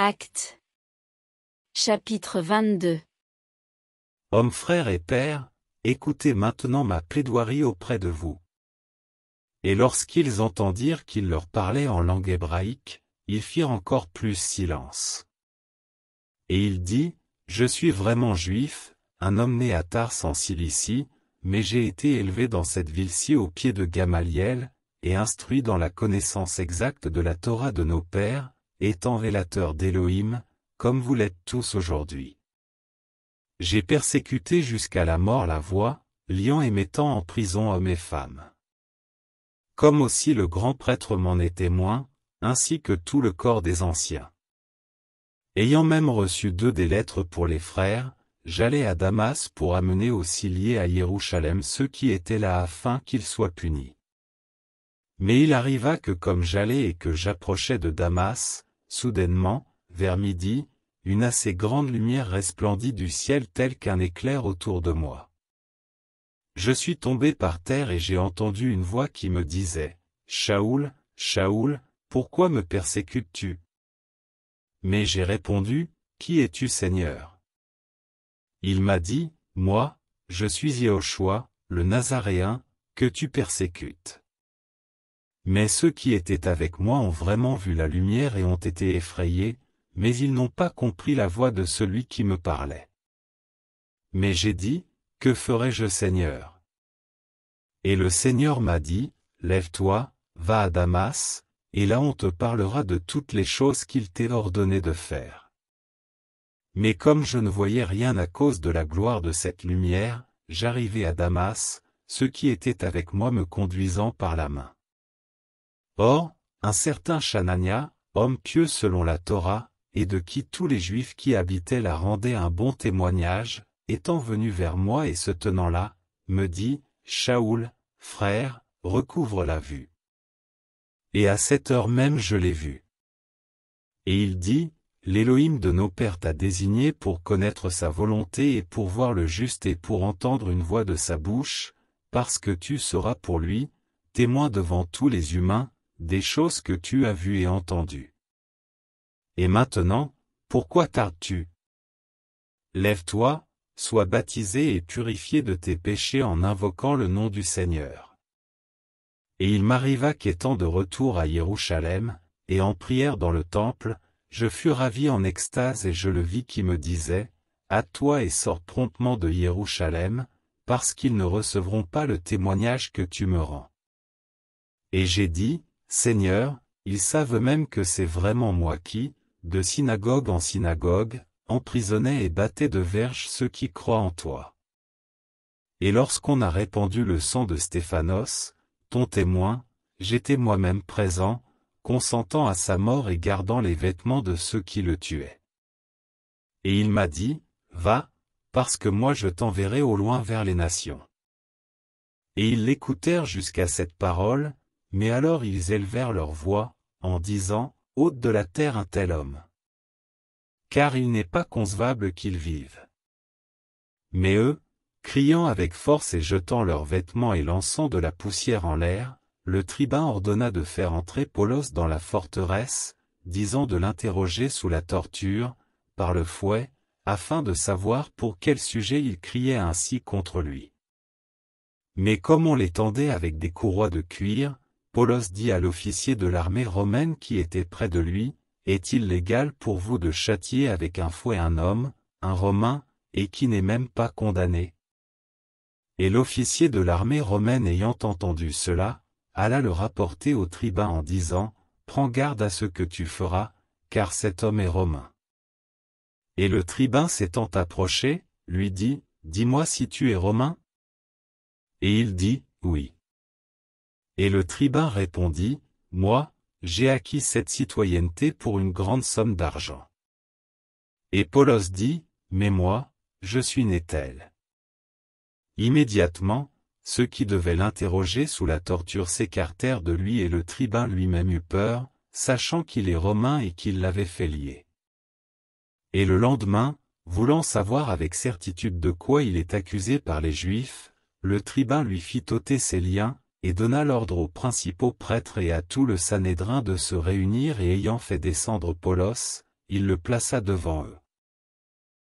Acte. Chapitre 22 Hommes frères et pères, écoutez maintenant ma plaidoirie auprès de vous. Et lorsqu'ils entendirent qu'il leur parlait en langue hébraïque, ils firent encore plus silence. Et il dit, Je suis vraiment juif, un homme né à Tars en Cilicie, mais j'ai été élevé dans cette ville-ci au pied de Gamaliel, et instruit dans la connaissance exacte de la Torah de nos pères, étant rélateur d'Élohim, comme vous l'êtes tous aujourd'hui. J'ai persécuté jusqu'à la mort la voix, liant et mettant en prison hommes et femmes. Comme aussi le grand prêtre m'en est témoin, ainsi que tout le corps des anciens. Ayant même reçu d'eux des lettres pour les frères, j'allais à Damas pour amener aussi liés à Jérusalem ceux qui étaient là afin qu'ils soient punis. Mais il arriva que comme j'allais et que j'approchais de Damas, Soudainement, vers midi, une assez grande lumière resplendit du ciel tel qu'un éclair autour de moi. Je suis tombé par terre et j'ai entendu une voix qui me disait, Shaoul, Shaoul, pourquoi me persécutes-tu Mais j'ai répondu, Qui es-tu Seigneur Il m'a dit, Moi, je suis Yehoshua, le Nazaréen, que tu persécutes. Mais ceux qui étaient avec moi ont vraiment vu la lumière et ont été effrayés, mais ils n'ont pas compris la voix de celui qui me parlait. Mais j'ai dit, Que ferai-je Seigneur Et le Seigneur m'a dit, Lève-toi, va à Damas, et là on te parlera de toutes les choses qu'il t'est ordonné de faire. Mais comme je ne voyais rien à cause de la gloire de cette lumière, j'arrivai à Damas, ceux qui étaient avec moi me conduisant par la main. Or, un certain Chanania, homme pieux selon la Torah, et de qui tous les Juifs qui habitaient la rendaient un bon témoignage, étant venu vers moi et se tenant là, me dit, Shaoul, frère, recouvre la vue. Et à cette heure même je l'ai vu. Et il dit, L'Élohim de nos pères t'a désigné pour connaître sa volonté et pour voir le juste et pour entendre une voix de sa bouche, parce que tu seras pour lui, témoin devant tous les humains, des choses que tu as vues et entendues. Et maintenant, pourquoi tardes-tu Lève-toi, sois baptisé et purifié de tes péchés en invoquant le nom du Seigneur. Et il m'arriva qu'étant de retour à Jérusalem, et en prière dans le temple, je fus ravi en extase et je le vis qui me disait, À toi et sors promptement de Jérusalem, parce qu'ils ne recevront pas le témoignage que tu me rends. Et j'ai dit, Seigneur, ils savent même que c'est vraiment moi qui, de synagogue en synagogue, emprisonnais et battais de verges ceux qui croient en toi. Et lorsqu'on a répandu le sang de Stéphanos, ton témoin, j'étais moi-même présent, consentant à sa mort et gardant les vêtements de ceux qui le tuaient. Et il m'a dit, Va, parce que moi je t'enverrai au loin vers les nations. Et ils l'écoutèrent jusqu'à cette parole, mais alors ils élevèrent leur voix, en disant, Hôte de la terre un tel homme. Car il n'est pas concevable qu'il vive. Mais eux, criant avec force et jetant leurs vêtements et lançant de la poussière en l'air, le tribun ordonna de faire entrer Polos dans la forteresse, disant de l'interroger sous la torture, par le fouet, afin de savoir pour quel sujet il criait ainsi contre lui. Mais comme on l'étendait avec des courroies de cuir, Paulos dit à l'officier de l'armée romaine qui était près de lui, Est-il légal pour vous de châtier avec un fouet un homme, un Romain, et qui n'est même pas condamné Et l'officier de l'armée romaine ayant entendu cela, alla le rapporter au tribun en disant, Prends garde à ce que tu feras, car cet homme est romain. Et le tribun s'étant approché, lui dit, Dis-moi si tu es romain Et il dit, Oui. Et le tribun répondit, Moi, j'ai acquis cette citoyenneté pour une grande somme d'argent. Et Paulos dit, Mais moi, je suis né tel. Immédiatement, ceux qui devaient l'interroger sous la torture s'écartèrent de lui et le tribun lui-même eut peur, sachant qu'il est romain et qu'il l'avait fait lier. Et le lendemain, voulant savoir avec certitude de quoi il est accusé par les Juifs, le tribun lui fit ôter ses liens, et donna l'ordre aux principaux prêtres et à tout le Sanhédrin de se réunir et ayant fait descendre Polos, il le plaça devant eux.